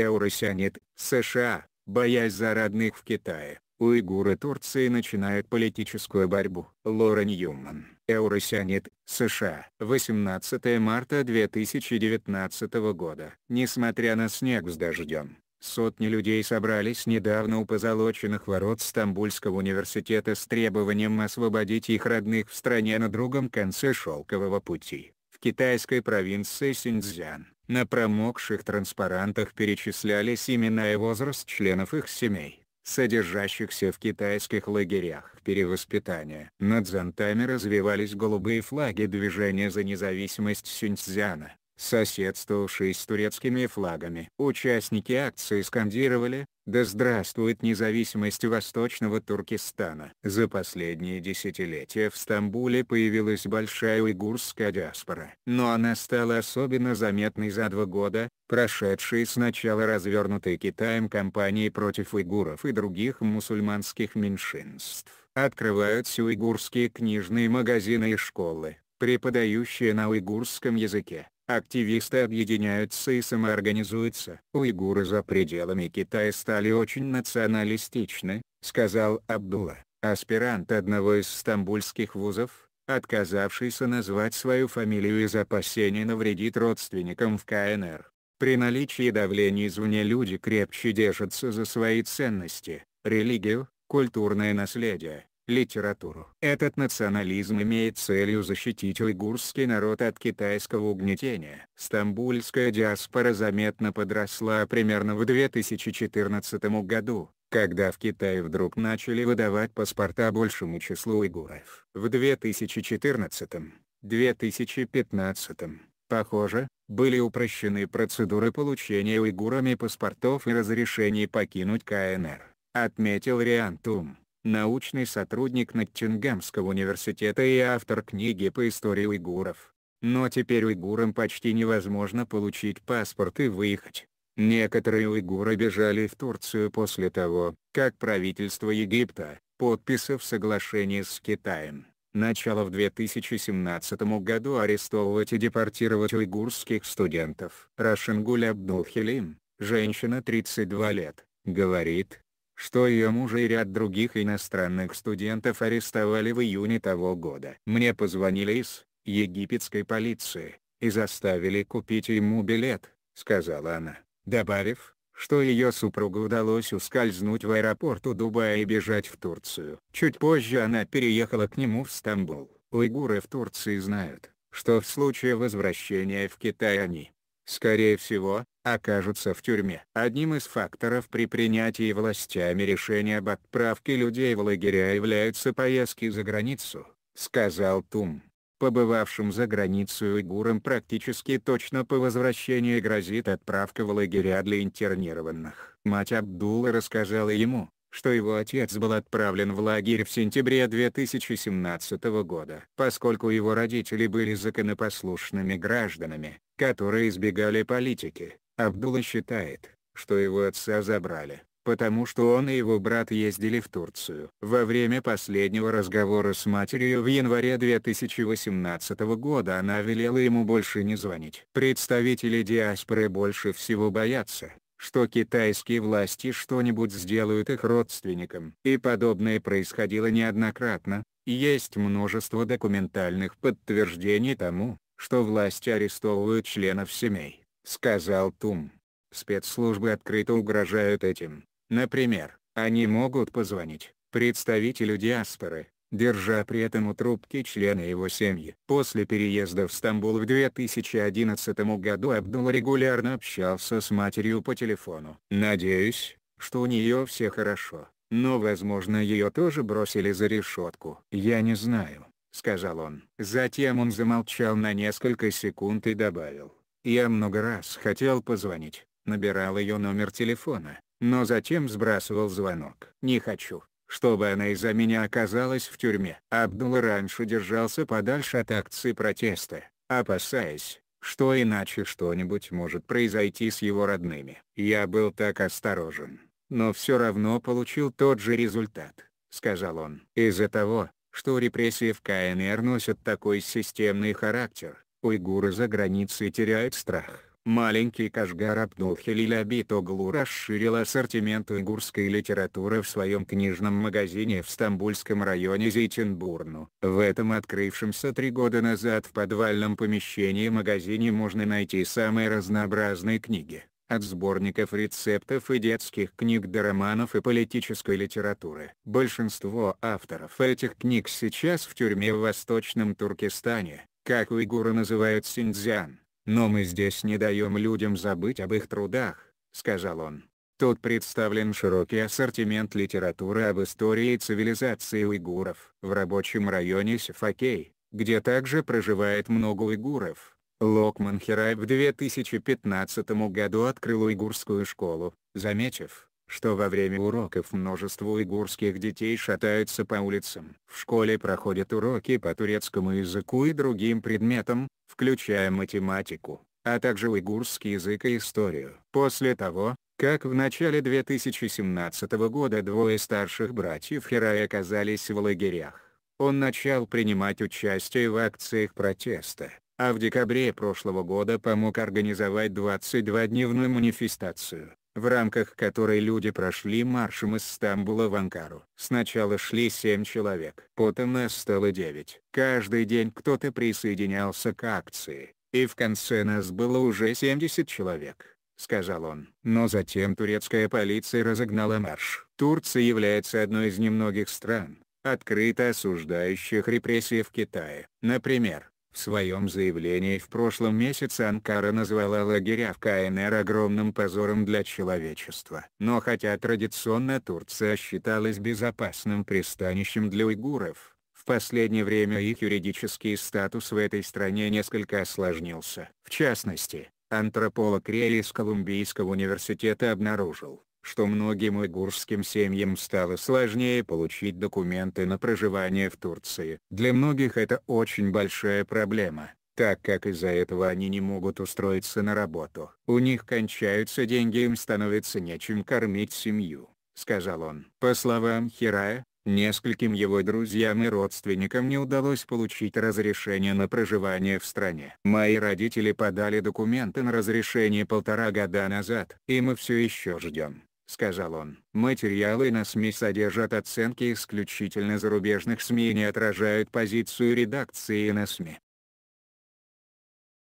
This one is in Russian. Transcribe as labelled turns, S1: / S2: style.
S1: Eurosyanet, США, боясь за родных в Китае, уйгуры Турции начинают политическую борьбу. Лора Ньюман, Eurosyanet, США, 18 марта 2019 года. Несмотря на снег с дождем, Сотни людей собрались недавно у позолоченных ворот Стамбульского университета с требованием освободить их родных в стране на другом конце шелкового пути, в китайской провинции Синьцзян. На промокших транспарантах перечислялись имена и возраст членов их семей, содержащихся в китайских лагерях перевоспитания. Над зонтами развивались голубые флаги движения за независимость Сюньцзяна, соседствовавшие с турецкими флагами. Участники акции скандировали да здравствует независимость Восточного Туркестана! За последние десятилетия в Стамбуле появилась большая уйгурская диаспора. Но она стала особенно заметной за два года, прошедшие с начала развернутой Китаем кампании против уйгуров и других мусульманских меньшинств. Открываются уйгурские книжные магазины и школы, преподающие на уйгурском языке. Активисты объединяются и самоорганизуются. Уйгуры за пределами Китая стали очень националистичны, сказал Абдулла, аспирант одного из стамбульских вузов, отказавшийся назвать свою фамилию из опасения навредит родственникам в КНР. При наличии давления извне люди крепче держатся за свои ценности, религию, культурное наследие, литературу. Этот национализм имеет целью защитить уйгурский народ от китайского угнетения. Стамбульская диаспора заметно подросла примерно в 2014 году, когда в Китае вдруг начали выдавать паспорта большему числу уйгуров. В 2014-2015, похоже, были упрощены процедуры получения уйгурами паспортов и разрешений покинуть КНР, отметил Риантум научный сотрудник Ноттингемского университета и автор книги по истории уйгуров. Но теперь уйгурам почти невозможно получить паспорт и выехать. Некоторые уйгуры бежали в Турцию после того, как правительство Египта, подписав соглашение с Китаем, начало в 2017 году арестовывать и депортировать уйгурских студентов. Рашингуль Абдулхилим, женщина 32 лет, говорит, что ее мужа и ряд других иностранных студентов арестовали в июне того года. Мне позвонили из египетской полиции и заставили купить ему билет, сказала она, добавив, что ее супругу удалось ускользнуть в аэропорт у Дубая и бежать в Турцию. Чуть позже она переехала к нему в Стамбул. Уйгуры в Турции знают, что в случае возвращения в Китай они скорее всего, окажутся в тюрьме. Одним из факторов при принятии властями решения об отправке людей в лагеря являются поездки за границу, сказал Тум. Побывавшим за границу Игурам практически точно по возвращении грозит отправка в лагеря для интернированных. Мать Абдула рассказала ему, что его отец был отправлен в лагерь в сентябре 2017 года. Поскольку его родители были законопослушными гражданами, которые избегали политики, Абдулла считает, что его отца забрали, потому что он и его брат ездили в Турцию. Во время последнего разговора с матерью в январе 2018 года она велела ему больше не звонить. Представители диаспоры больше всего боятся, что китайские власти что-нибудь сделают их родственникам. И подобное происходило неоднократно, есть множество документальных подтверждений тому, что власти арестовывают членов семей, сказал Тум. Спецслужбы открыто угрожают этим. Например, они могут позвонить представителю диаспоры, держа при этом у трубки члена его семьи. После переезда в Стамбул в 2011 году Абдул регулярно общался с матерью по телефону. Надеюсь, что у нее все хорошо, но возможно ее тоже бросили за решетку. «Я не знаю», — сказал он. Затем он замолчал на несколько секунд и добавил. «Я много раз хотел позвонить, набирал ее номер телефона, но затем сбрасывал звонок. Не хочу, чтобы она из-за меня оказалась в тюрьме. Абдул раньше держался подальше от акций протеста, опасаясь, что иначе что-нибудь может произойти с его родными. Я был так осторожен, но все равно получил тот же результат, сказал он. Из-за того, что репрессии в КНР носят такой системный характер, уйгуры за границей теряют страх. Маленький Кашгар Абдулхилиль Абитоглу расширил ассортимент уйгурской литературы в своем книжном магазине в стамбульском районе Зейтенбурну. В этом открывшемся три года назад в подвальном помещении магазине можно найти самые разнообразные книги от сборников рецептов и детских книг до романов и политической литературы. Большинство авторов этих книг сейчас в тюрьме в Восточном Туркестане, как уйгуры называют Синдзян. «Но мы здесь не даем людям забыть об их трудах», — сказал он. Тут представлен широкий ассортимент литературы об истории и цивилизации уйгуров. В рабочем районе Сифакей, где также проживает много уйгуров, Локман Херай в 2015 году открыл уйгурскую школу, заметив, что во время уроков множество уйгурских детей шатаются по улицам. В школе проходят уроки по турецкому языку и другим предметам, включая математику, а также уйгурский язык и историю. После того, как в начале 2017 года двое старших братьев Херай оказались в лагерях, он начал принимать участие в акциях протеста а в декабре прошлого года помог организовать 22-дневную манифестацию в рамках которой люди прошли маршем из Стамбула в Анкару. Сначала шли 7 человек, потом нас стало 9. Каждый день кто-то присоединялся к акции, и в конце нас было уже 70 человек. — сказал он. Но затем турецкая полиция разогнала марш. Турция является одной из немногих стран, открыто осуждающих репрессии в Китае. Например, в своем заявлении в прошлом месяце Анкара назвала лагеря в КНР огромным позором для человечества. Но хотя традиционно Турция считалась безопасным пристанищем для уйгуров, в последнее время их юридический статус в этой стране несколько осложнился. В частности, антрополог Рей из Колумбийского университета обнаружил, что многим уйгурским семьям стало сложнее получить документы на проживание в Турции. Для многих это очень большая проблема, так как из-за этого они не могут устроиться на работу. У них кончаются деньги им становится нечем кормить семью, сказал он. По словам Хирая, Нескольким его друзьям и родственникам не удалось получить разрешение на проживание в стране. Мои родители подали документы на разрешение полтора года назад, и мы все еще ждем сказал он. Материалы на СМИ содержат оценки исключительно зарубежных СМИ и не отражают позицию редакции на СМИ.